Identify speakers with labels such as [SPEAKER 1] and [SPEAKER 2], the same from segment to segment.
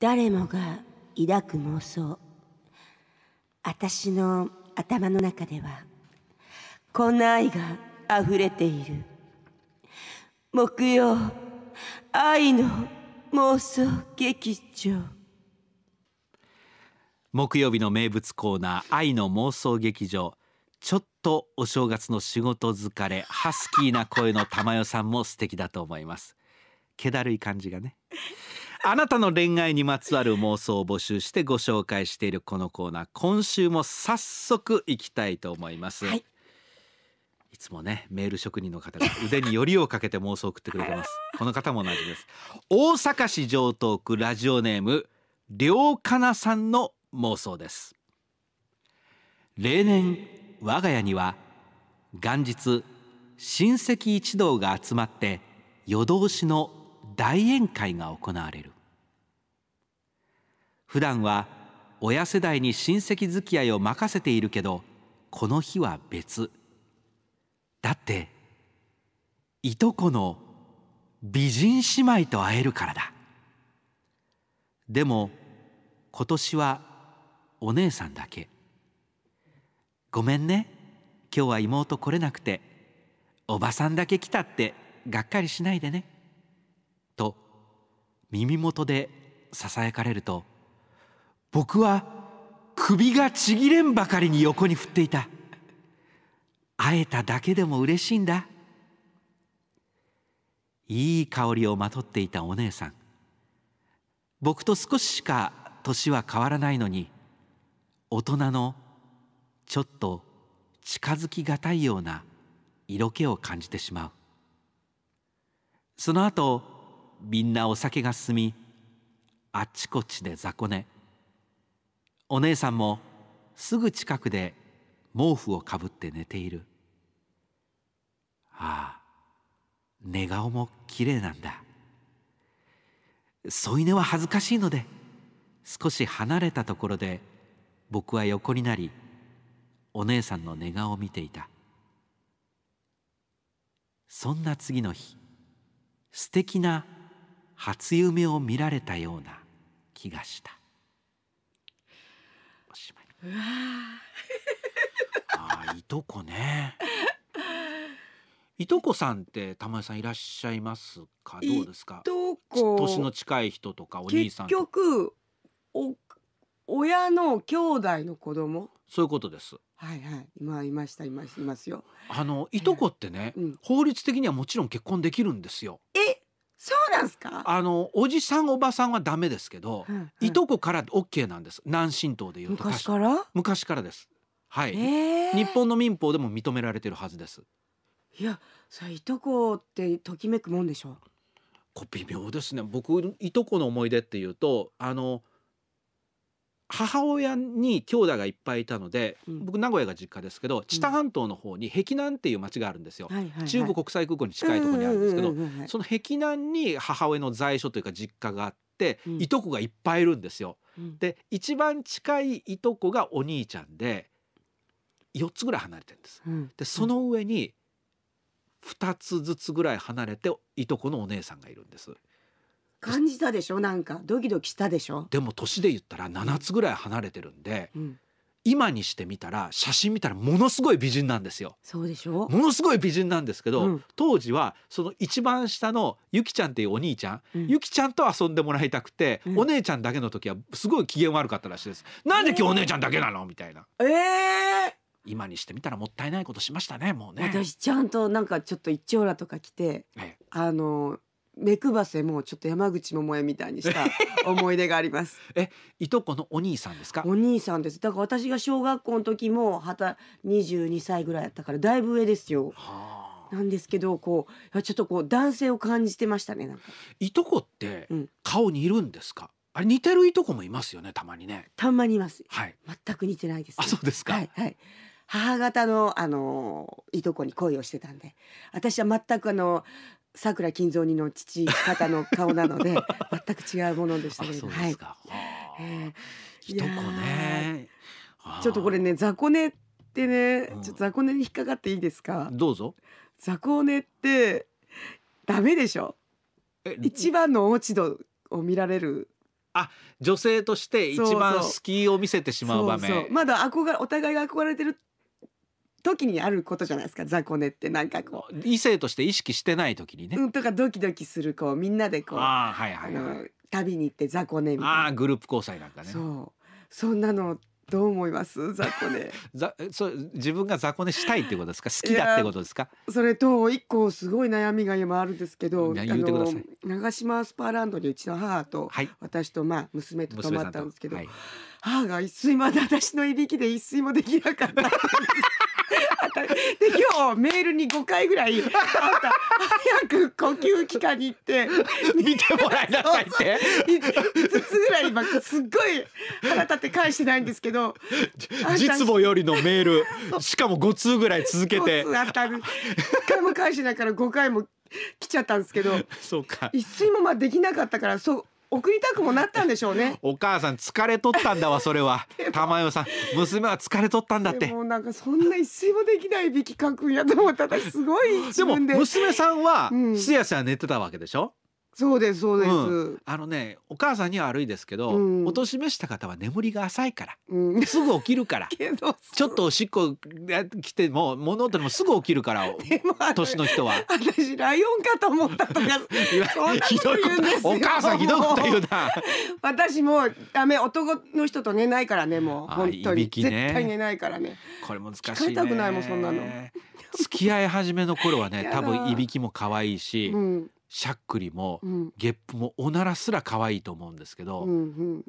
[SPEAKER 1] 誰もが抱く妄想私の頭の中ではこんな愛が溢れている木曜愛の妄想劇
[SPEAKER 2] 場木曜日の名物コーナー愛の妄想劇場ちょっとお正月の仕事疲れハスキーな声の玉代さんも素敵だと思います気だるい感じがねあなたの恋愛にまつわる妄想を募集してご紹介しているこのコーナー今週も早速いきたいと思います、はい、いつもねメール職人の方が腕によりをかけて妄想を送ってくれてます この方も同じです大阪市城東区ラジオネーム両かなさんの妄想です例年我が家には元日親戚一同が集まって夜通しの大宴会が行われる普段は親世代に親戚付き合いを任せているけどこの日は別だっていとこの美人姉妹と会えるからだでも今年はお姉さんだけごめんね今日は妹来れなくておばさんだけ来たってがっかりしないでね耳元でささやかれると僕は首がちぎれんばかりに横に振っていた会えただけでも嬉しいんだいい香りをまとっていたお姉さん僕と少ししか年は変わらないのに大人のちょっと近づきがたいような色気を感じてしまうその後みんなお酒が進みあっちこっちで雑魚寝お姉さんもすぐ近くで毛布をかぶって寝ているああ寝顔もきれいなんだ添い寝は恥ずかしいので少し離れたところで僕は横になりお姉さんの寝顔を見ていたそんな次の日素敵な初夢を見られたような気がしたおしまいあいとこねいとこさんって玉井さんいらっしゃいますかどうですかいと
[SPEAKER 1] こ年の
[SPEAKER 2] 近い人とかお兄さん結
[SPEAKER 1] 局お親の兄弟の子供
[SPEAKER 2] そういうことですはいはい、今いました、います、いますよ。あのいとこってね、えーうん、法律的にはもちろん結婚できるんですよ。えなんですかあのおじさんおばさんはダメですけど、うんうん、いとこからオッケーなんです南神道でいうと昔から昔からですはい、えー、日本の民法でも認められてるはずです
[SPEAKER 1] いやさいとこってときめくもんでしょう
[SPEAKER 2] 微妙ですね僕いとこの思い出っていうとあの母親に兄弟がいっぱいいたので、うん、僕名古屋が実家ですけど知多半島の方に碧南っていう町があるんですよ、中部国際空港に近いところにあるんですけど、その碧南に母親の在所というか実家があって、うん、いとこがいっぱいいるんですよ。うん、で一番近いいとこがお兄ちゃんで4つぐらい離れてるんです。でその上に2つずつぐらい離れていとこのお姉さんがいるんです。
[SPEAKER 1] 感じたでしょなんかドキドキしたで
[SPEAKER 2] しょでも年で言ったら7つぐらい離れてるんで、うん、今にしてみたら写真見たらものすごい美人なんですよ
[SPEAKER 1] そうでしょも
[SPEAKER 2] のすごい美人なんですけど、うん、当時はその一番下のゆきちゃんっていうお兄ちゃん、うん、ゆきちゃんと遊んでもらいたくて、お姉ちゃんだけの時はすごい機嫌悪かったらしいですなんで今日お姉ちゃんだけなのみたいな
[SPEAKER 1] ええー
[SPEAKER 2] 今にしてみたらもったいないことしましたねもうね
[SPEAKER 1] 私ちゃんとなんかちょっと一丁羅とか来て、ええ、あの目配せもちょっと山口百恵みたいにした 思い出があ
[SPEAKER 2] りますえいとこのお兄さんで
[SPEAKER 1] すかお兄さんですだから私が小学校の時も二た22歳ぐらいやったからだいぶ上ですよ、はあ、なんですけどこうちょっとこう男性を感じてましたねなんか
[SPEAKER 2] いとこって顔にいるんですか、うんあれ似てるいとこもいますよね、たまにね。たまにいます。はい。全く似てないです、ね、あ、そうですか。はい、はい、
[SPEAKER 1] 母方のあのいとこに恋をしてたんで、私は全くあの桜金蔵二の父方の顔なので 全く違うものでしたけど、はい。えー、ね。ちょっとこれね雑魚寝ってね、うん、ちょっと雑魚寝に引っかかっていいですか。どうぞ。雑魚寝ってダメでしょ。一番の落ち度を見られる。
[SPEAKER 2] あ女性として一番好きを見せてしまう場面
[SPEAKER 1] まだ憧れお互いが憧れてる時にあることじゃないですか雑魚寝ってなんかこう
[SPEAKER 2] 異性として意識してない
[SPEAKER 1] 時にね、うん、とかドキドキするこうみんなでこうあ、はいはいはい、あの旅に行って雑魚寝みたいな
[SPEAKER 2] あグループ交際なんかねそう
[SPEAKER 1] そんなのどう思いま
[SPEAKER 2] す雑魚寝 ざそ自分が雑魚寝したいってことですか好きだってことですか
[SPEAKER 1] それと一個すごい悩みが今あるんですけど長島スパーランドにうちの母と、はい、私とまあ娘と泊まったんですけど、はい、母が一睡まで私のいびきで一睡もできなかったで今日メールに5回ぐらい「あんた早く呼吸器科に行って見てもらいなさい」って5つぐらい今すっごい腹立って返してないんですけど実母
[SPEAKER 2] よりのメールしかも5通ぐらい続けてあ
[SPEAKER 1] た1回も返してないから5回も来ちゃったんですけどそうか一睡もまあできなかったからそう送りたくもなったんでしょう
[SPEAKER 2] ねお母さん疲れとったんだわそれは 玉代さん娘は疲れとったんだってもうな
[SPEAKER 1] んかそんな一睡もできないびきかくんやと思った私すごいでも娘さんは
[SPEAKER 2] すやすや寝てたわけでしょうそうですそうです、うん、あのねお母さんには悪いですけど、うん、お年めした方は眠りが浅いから、うん、すぐ起きるから けどちょっとおしっこ来ても物音でもすぐ起きるから 年の人は私ライオ
[SPEAKER 1] ンかと思ったとか
[SPEAKER 2] ひどいお母さんひどいこと言うな
[SPEAKER 1] 私もうダメ男の人と寝ないからねもう本当に、ね、絶対寝ないからね
[SPEAKER 2] これ難しい、ね、たくないもんそんなの付き合い始めの頃はね多分いびきも可愛いし、うん、しゃっくりも、うん、ゲップもおならすら可愛いと思うんですけど、うんうん、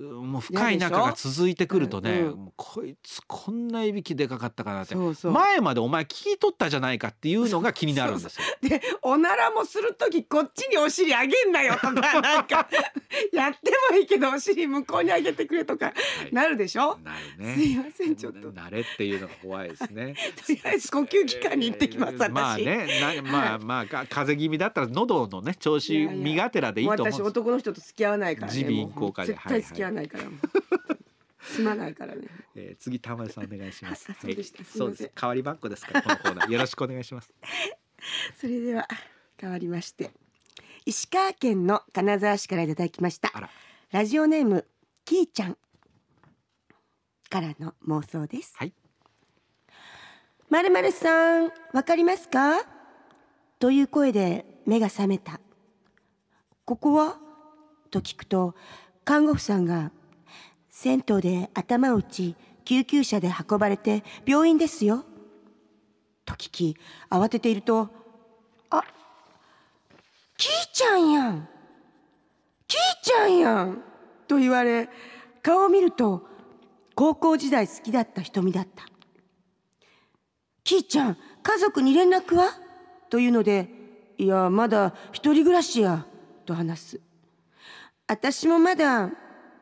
[SPEAKER 2] もう深い仲が続いてくるとね、うん、こいつこんないびきでかかったかなって前までお前聞き取ったじゃないかっていうのが気になるんですよ。で
[SPEAKER 1] おならもする時こっちにお尻上げんなよとかなんか やってもいいけどお尻向こうに上げてくれとか、なるでしょなる、ね、すいませんちょっと。
[SPEAKER 2] 慣れっていうのが怖いですね。
[SPEAKER 1] とりあえず呼吸器官に行ってきます、えー、まあねまあま
[SPEAKER 2] あ風邪気味だったら喉のね調子身がてらでいいと思うんですい
[SPEAKER 1] 男の人と付き合わないから、耳鼻咽喉科で。はいらないからもうすまないからね。
[SPEAKER 2] えー、次玉井さんお願いします。そうでした。そうです。変わり番号ですからこのコーナー よろしくお願いします。
[SPEAKER 1] それでは変わりまして石川県の金沢市からいただきました。ラジオネームきーちゃんからの妄想です。はい。まるまるさんわかりますか？という声で目が覚めた。ここはと聞くと看護婦さんが銭湯で頭を打ち救急車で運ばれて病院ですよと聞き慌てているとあキーちゃんやんキーちゃんやんと言われ顔を見ると高校時代好きだった瞳だったキーちゃん家族に連絡はというのでいやまだ一人暮らしやと話す私もまだ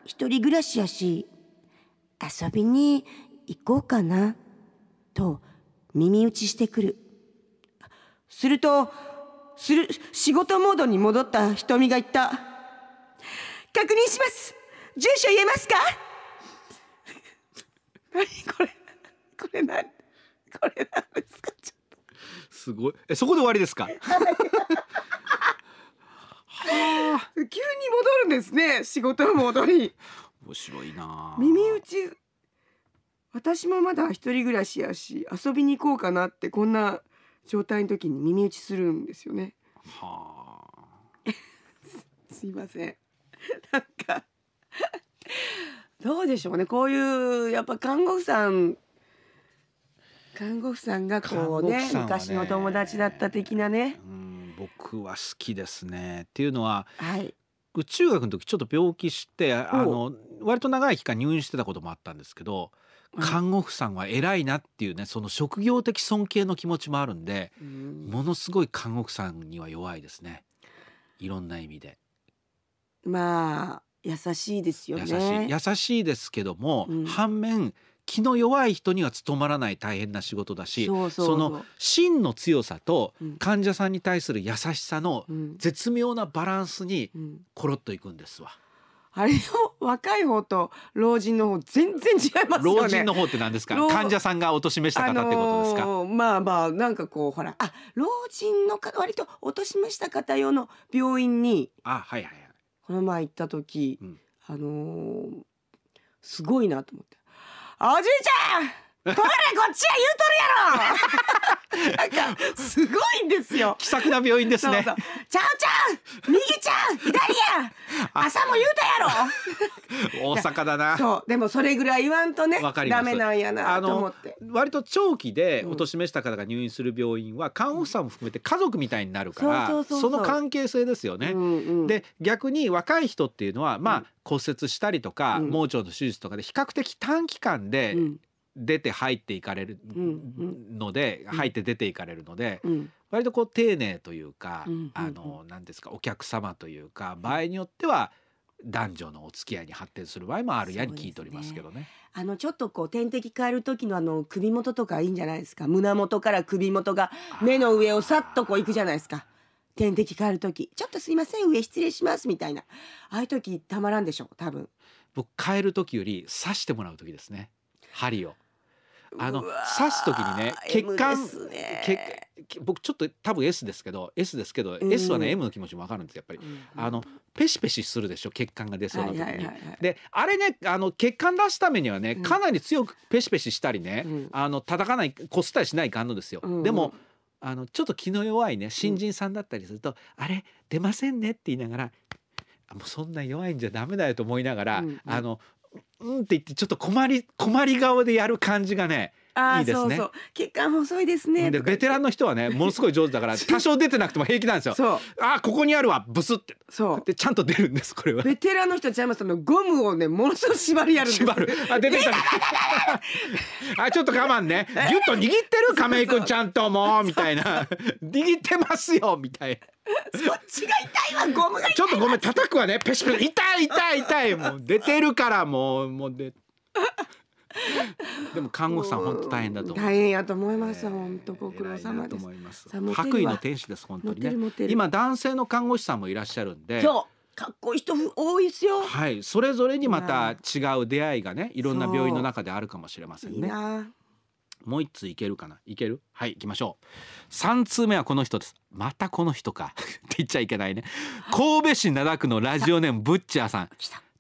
[SPEAKER 1] 一人暮らしやし、遊びに行こうかな、と耳打ちしてくる。すると、する、仕事モードに戻った瞳が言った。確認します住所言えますか 何これこれ何こ
[SPEAKER 2] れ何ですかすごいえそこで終わりですか
[SPEAKER 1] 急に戻るんですね仕事
[SPEAKER 2] 戻り面白いな
[SPEAKER 1] 耳打ち私もまだ一人暮らしやし遊びに行こうかなってこんな状態の時に耳打ちするんですよね
[SPEAKER 2] はあ
[SPEAKER 1] すいませんなんかどうでしょうねこういうやっぱ看護婦さん看護婦さんがこうね、ね、昔の友達だった的なね、う
[SPEAKER 2] ん僕は好きですね。っていうのは、はい、中学の時ちょっと病気してあの割と長い期間入院してたこともあったんですけど看護婦さんは偉いなっていうねその職業的尊敬の気持ちもあるんで、うん、ものすごい看護婦さんには弱いですねいろんな意味で。まあ優しいですよね優しいですけども、うん、反面気の弱い人には務まらない大変な仕事だしその真の強さと患者さんに対する優しさの絶妙なバランスにコロッといくんですわ。あれの若い方と老人の方全然違います、ね、老人の方って何ですか。患者さんがお年めした方ってことですか。あの
[SPEAKER 1] ー、まあまあなんかこうほらあ老人のか割とお年めした方用の病院にあはいはいはいこの前行った時、うん、あのー、すごいなと思って阿叔！こっちは言うとるやろなんかすごいんですよ気さくな病院ですねそうちゃうちゃう右ちゃう左や朝も言う
[SPEAKER 2] たやろ 大阪だなそ
[SPEAKER 1] うでもそれぐらい言わんとねダメなんやなと思って
[SPEAKER 2] 割と長期でお年召した方が入院する病院は看護婦さんも含めて家族みたいになるからその関係性ですよね、うんうん、で逆に若い人っていうのはまあ、うん骨折したりとか、盲腸の手術とかで比較的短期間で出て入っていかれるので、うんうん、入って出ていかれるので、うん、割とこう丁寧というか、うんうんあの何ですかお客様というか場合によっては男女のお付き合いに発展する場合もあるやに聞いておりますけどね。
[SPEAKER 1] あのちょっとこう点滴変える時のあの首元とかいいんじゃないですか胸元から首元が目の上をさっとこう行くじゃないですか点滴変える時ちょっとすいません上失礼しますみたいなああいう時たまらんでし
[SPEAKER 2] ょう多分僕変える時より刺してもらう時ですね針を。あの刺す時にね血管、ね、血僕ちょっと多分 S ですけど S ですけど、S はね M の気持ちも分かるんですやっぱり、うん、あのペシペシするでしょ血管が出そうな時に。であれねあの血管出すためにはねかなり強くペシペシしたりね、うん、あの叩かないこすったりしないかんのですよ。うんでもあのちょっと気の弱いね新人さんだったりすると「あれ出ませんね」って言いながらもうそんな弱いんじゃダメだよと思いながら、うんうん、あのうんって言ってちょっと困り困り顔でやる感じがねあいいですねそうそう血管細いですねでベテランの人はね ものすごい上手だから 多少出てなくても平気なんですよあここにあるわブスってそうでちゃんと出るんですこれは
[SPEAKER 1] ベテランの人ちゃいます
[SPEAKER 2] のゴムをねものすごい縛りやるんです縛るあ出てきた あちょっと我慢ねぎゅっと握ってる亀井くんちゃんともうみたいな握ってますよみたい
[SPEAKER 1] なそっちが痛いわゴムがちょっとご
[SPEAKER 2] めん叩くわねペシペシ痛い痛い痛いもう出てるからもうもうで でも看護師さん本当大変だと大
[SPEAKER 1] 変やと思います、本当ご苦労様です。白衣の天
[SPEAKER 2] 使です本当にね。今男性の看護師さんもいらっしゃるんで。
[SPEAKER 1] かっこいい人多いですよ。
[SPEAKER 2] はい、それぞれにまた違う出会いがね、いろんな病院の中であるかもしれませんね。もう一通いけるかないけるはい行きましょう三通目はこの人ですまたこの人か って言っちゃいけないね神戸市灘区のラジオネームブッチャーさん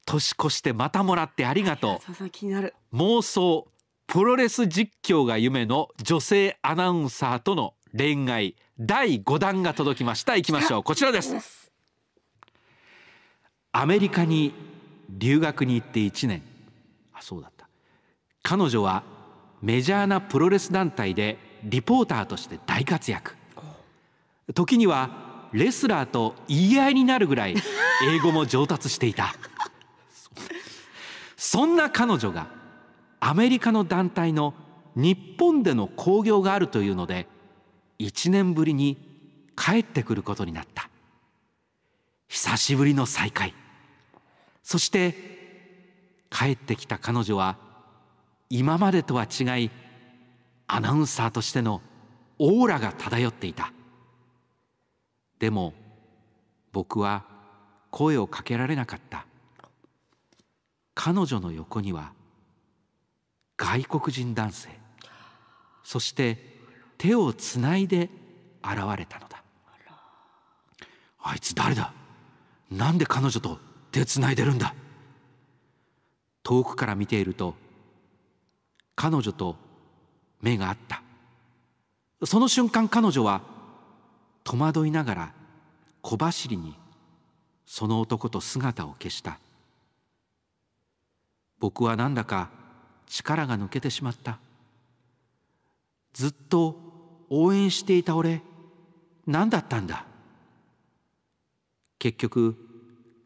[SPEAKER 2] 年越してまたもらってありがと
[SPEAKER 1] う
[SPEAKER 2] 妄想プロレス実況が夢の女性アナウンサーとの恋愛第5弾が届きました行きましょうこちらですアメリカに留学に行って1年あそうだった彼女はメジャーなプロレス団体でリポーターとして大活躍時にはレスラーと言い合いになるぐらい英語も上達していたそんな彼女がアメリカの団体の日本での興行があるというので1年ぶりに帰ってくることになった久しぶりの再会そして帰ってきた彼女は今までとは違いアナウンサーとしてのオーラが漂っていたでも僕は声をかけられなかった彼女の横には外国人男性そして手をつないで現れたのだあいつ誰だなんで彼女と手つないでるんだ遠くから見ていると彼女と目が合ったその瞬間彼女は戸惑いながら小走りにその男と姿を消した僕はなんだか力が抜けてしまったずっと応援していた俺何だったんだ結局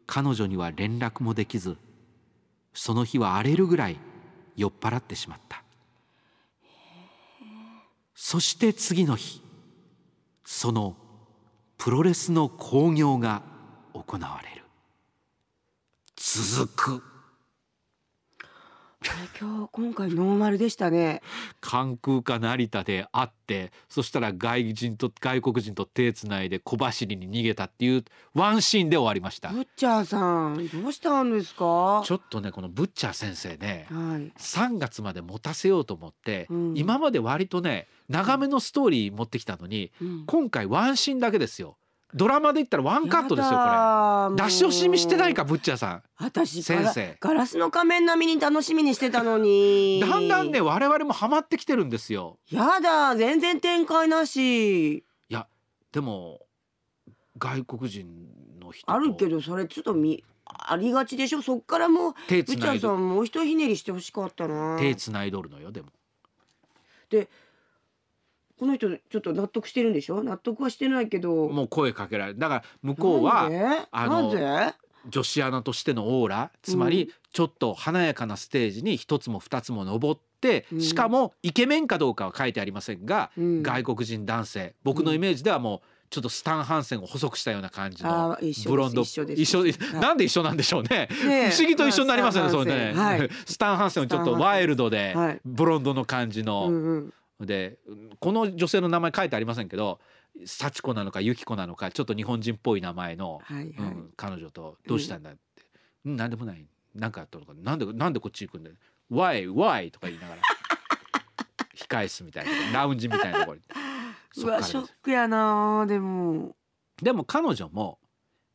[SPEAKER 2] 彼女には連絡もできずその日は荒れるぐらい酔っ払ってしまったそして次の日そのプロレスの興行が行われる続く
[SPEAKER 1] 今日今回ノーマルでしたね
[SPEAKER 2] 関空か成田で会ってそしたら外人と外国人と手つないで小走りに逃げたっていうワンシーンで終わりましたブッ
[SPEAKER 1] チャーさんどうしたんです
[SPEAKER 2] かちょっとねこのブッチャー先生ね、はい、3月まで持たせようと思って、うん、今まで割とね長めのストーリー持ってきたのに、うん、今回ワンシーンだけですよドラマで言ったらワンカットですよこれ出し惜しみしてないかブッチャーさん
[SPEAKER 1] 私先生ガラスの仮面並みに楽しみにしてたのにだんだん
[SPEAKER 2] ね我々もハマってきてるんですよ
[SPEAKER 1] やだ全然展開なしい
[SPEAKER 2] やでも外国人
[SPEAKER 1] の人あるけどそれちょっとみありがちでしょそっからもうブッチャーさんもうひひねりしてほしかったな手
[SPEAKER 2] つないどるのよでも
[SPEAKER 1] でこの人ちょっと納得してるんでしょ納得はしてないけど
[SPEAKER 2] もう声かけられるだから向こうはあの女子アナとしてのオーラつまりちょっと華やかなステージに一つも二つも登って、うん、しかもイケメンかどうかは書いてありませんが、うん、外国人男性僕のイメージではもう、ちょっとスタン・ハンセンを細くしたような感じの
[SPEAKER 1] ブロンド一
[SPEAKER 2] 緒なんで一緒なんでしょうね、ね、不思議と一緒になりますよね、まあ、それね、はい、スタン・ハンセンをちょっとワイルドで、ブロンドの感じの、うんうん、でこの女性の名前書いてありませんけど幸子なのか由紀子なのかちょっと日本人っぽい名前の、はいはいうん、彼女と「どうしたんだ?」って「うん、何でもない何かあったのかなんでなんでこっち行くんだよ Why? Why? とか言いながら 控え室みたいなラウンジみたいなところに
[SPEAKER 1] うわショ
[SPEAKER 2] ックやなでもでも彼女も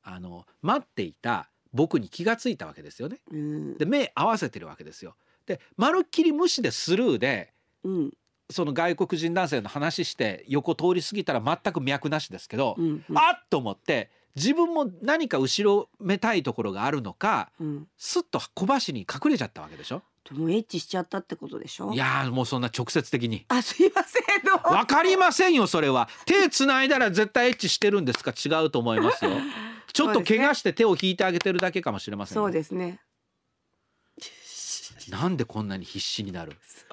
[SPEAKER 2] あの待っていた僕に気が付いたわけですよね、うん、で目合わせてるわけですよでまるっきり無視でスルーで、うん、その外国人男性の話して横通り過ぎたら全く脈なしですけど、うんうん、あっと思って自分も何か後ろめたいところがあるのか、うん、すっと小橋に隠れちゃったわけでしょもエッチしちゃったってことでしょいやもうそんな直接的にあすいませんわかりませんよそれは手つないだら絶対エッチしてるんですか違うと思いますよ ちょっと怪我して手を引いてあげてるだけかもしれません、そうですねなんでこんなに必死になる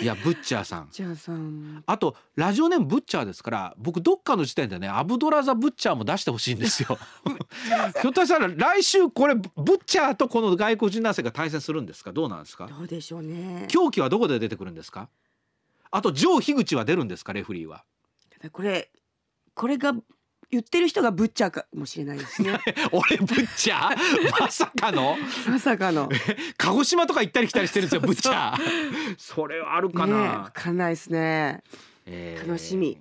[SPEAKER 2] いやブッチャーさんさんあとラジオネームブッチャーですから僕どっかの時点でねアブドラザ・ブッチャーも出してほしいんですよ ひょっとしたら来週これブッチャーとこの外国人男性が対戦するんですかどうなんですかど
[SPEAKER 1] うでしょうね狂
[SPEAKER 2] 気はどこで出てくるんですかあとジョー・ヒグは出るんですかレフリーは
[SPEAKER 1] これこれが言ってる人がブッチャーかもしれないですね
[SPEAKER 2] 俺ブッチャー まさかのまさかの 鹿児島とか行ったり来たりしてるんですよブッチャーそれはあるかな、ね、わ
[SPEAKER 1] かんないですね、えー、楽しみ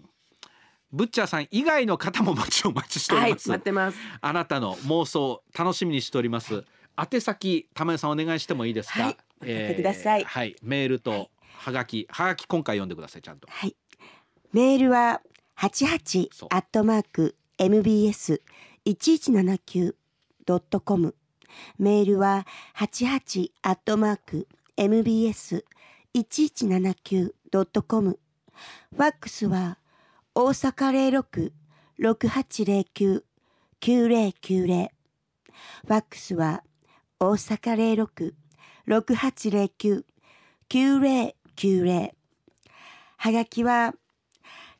[SPEAKER 2] ブッチャーさん以外の方も待ちを待ちしております、はい、待ってますあなたの妄想楽しみにしております宛先玉江さんお願いしてもいいですか、はい、えー、くださいはいメールとはがき、はがき今回読んでくださいちゃんとはい
[SPEAKER 1] メールは88アットマーク mbs1179.com メールは88アットマーク mbs1179.com ファックスは大阪0668099090ファックスは大阪0668099090はがきは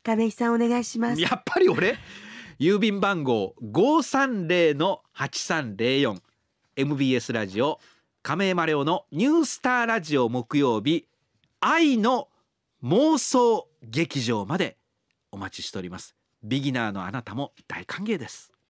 [SPEAKER 1] 亀井さんお願いしますやっぱ
[SPEAKER 2] り俺郵便番号五三零の八三零四 MBS ラジオ亀山亮のニュースターラジオ木曜日愛の妄想劇場までお待ちしておりますビギナーのあなたも大歓迎です